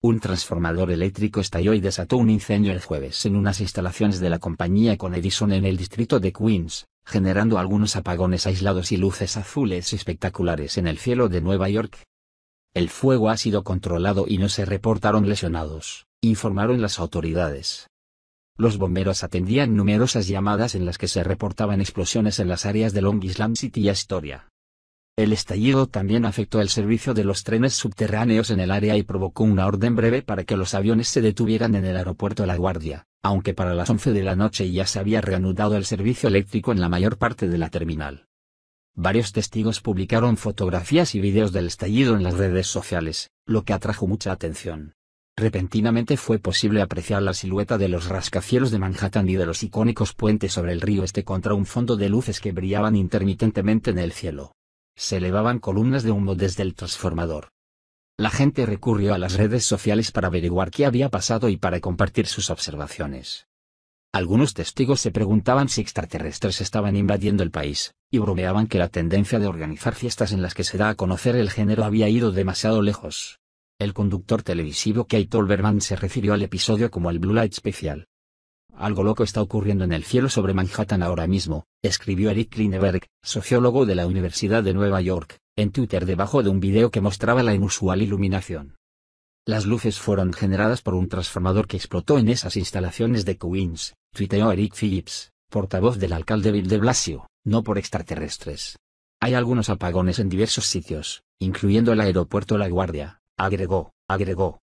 Un transformador eléctrico estalló y desató un incendio el jueves en unas instalaciones de la compañía con Edison en el distrito de Queens, generando algunos apagones aislados y luces azules espectaculares en el cielo de Nueva York. El fuego ha sido controlado y no se reportaron lesionados, informaron las autoridades. Los bomberos atendían numerosas llamadas en las que se reportaban explosiones en las áreas de Long Island City y Astoria, el estallido también afectó el servicio de los trenes subterráneos en el área y provocó una orden breve para que los aviones se detuvieran en el aeropuerto La Guardia, aunque para las 11 de la noche ya se había reanudado el servicio eléctrico en la mayor parte de la terminal. Varios testigos publicaron fotografías y videos del estallido en las redes sociales, lo que atrajo mucha atención. Repentinamente fue posible apreciar la silueta de los rascacielos de Manhattan y de los icónicos puentes sobre el río Este contra un fondo de luces que brillaban intermitentemente en el cielo se elevaban columnas de humo desde el transformador. La gente recurrió a las redes sociales para averiguar qué había pasado y para compartir sus observaciones. Algunos testigos se preguntaban si extraterrestres estaban invadiendo el país, y bromeaban que la tendencia de organizar fiestas en las que se da a conocer el género había ido demasiado lejos. El conductor televisivo Kate Olbermann se refirió al episodio como el Blue Light Special, algo loco está ocurriendo en el cielo sobre Manhattan ahora mismo, escribió Eric Klineberg, sociólogo de la Universidad de Nueva York, en Twitter debajo de un video que mostraba la inusual iluminación. Las luces fueron generadas por un transformador que explotó en esas instalaciones de Queens, tuiteó Eric Phillips, portavoz del alcalde Bill de Blasio, no por extraterrestres. Hay algunos apagones en diversos sitios, incluyendo el aeropuerto La Guardia, agregó, agregó.